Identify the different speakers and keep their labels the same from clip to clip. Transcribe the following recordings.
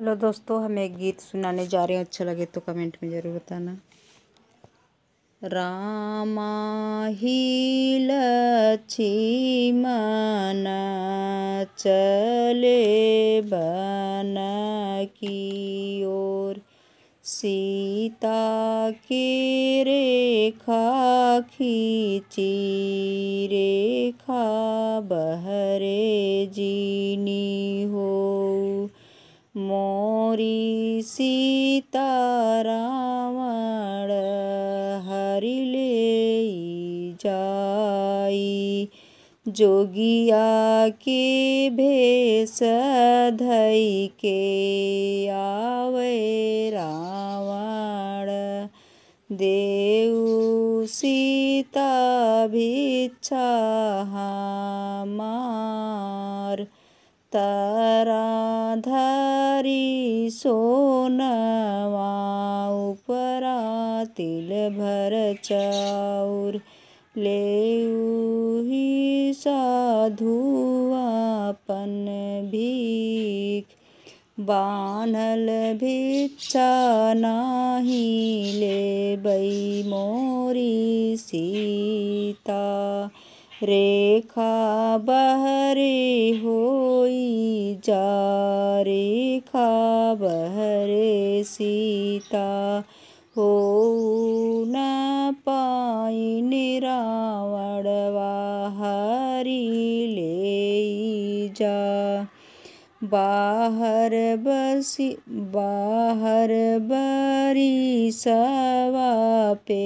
Speaker 1: hello दोस्तों हम एक गीत सुनाने जा रहे हैं अच्छा लगे तो कमेंट में ज़रूर बताना रामा ही लक्ष्मी मना चले बन की ओर सीता के रेखा खींची रेखा बह सीतारामण ले जाई जोगिया के भेष धई के आवे रावण देऊ सीता भिक्षा मार तरा धारी सोनवा उपरा तिल भर चाउर ले अपन भीख बानल भिक्षा नाही ले बई मोरी सीता रेखा बहरी होई रेखा बहरे सीता हो न पाइन रावणवा हरी ले जा बाहर बसी बाहर बरी सवा पे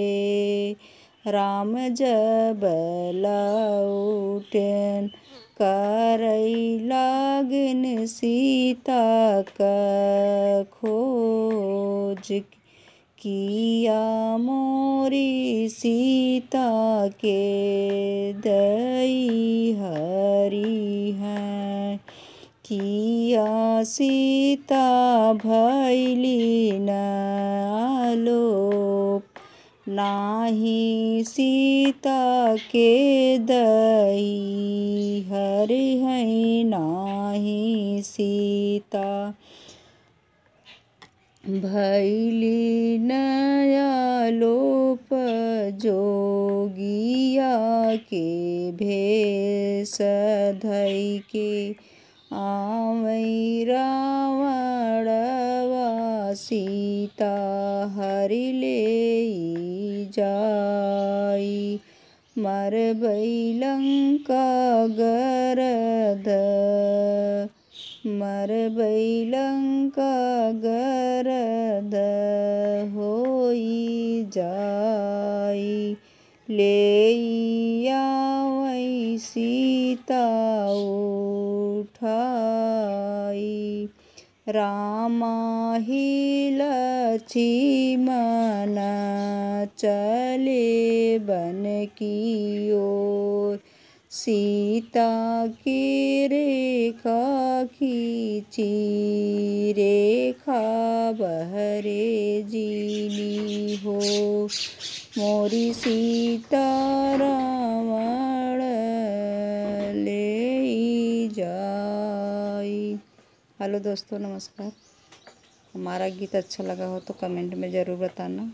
Speaker 1: राम जब लौटन करई नागिन सीता का खोज किया मोरी सीता के दई हरी है किया सीता भैली न आलो नाही सीता के दही हर है नाही सीता भैली नया लोप जोगिया के भेष धई के आवैरावणवा सीता ले जाई मर बैलंका गरध मर बैलंका गरध होई जाई ले वै सीताओ उठाई रामा ही मन चले बन की ओर सीता की रेखा खींची रेखा बहरे जीनी हो मोरी सीता राम हेलो दोस्तों नमस्कार हमारा गीत अच्छा लगा हो तो कमेंट में ज़रूर बताना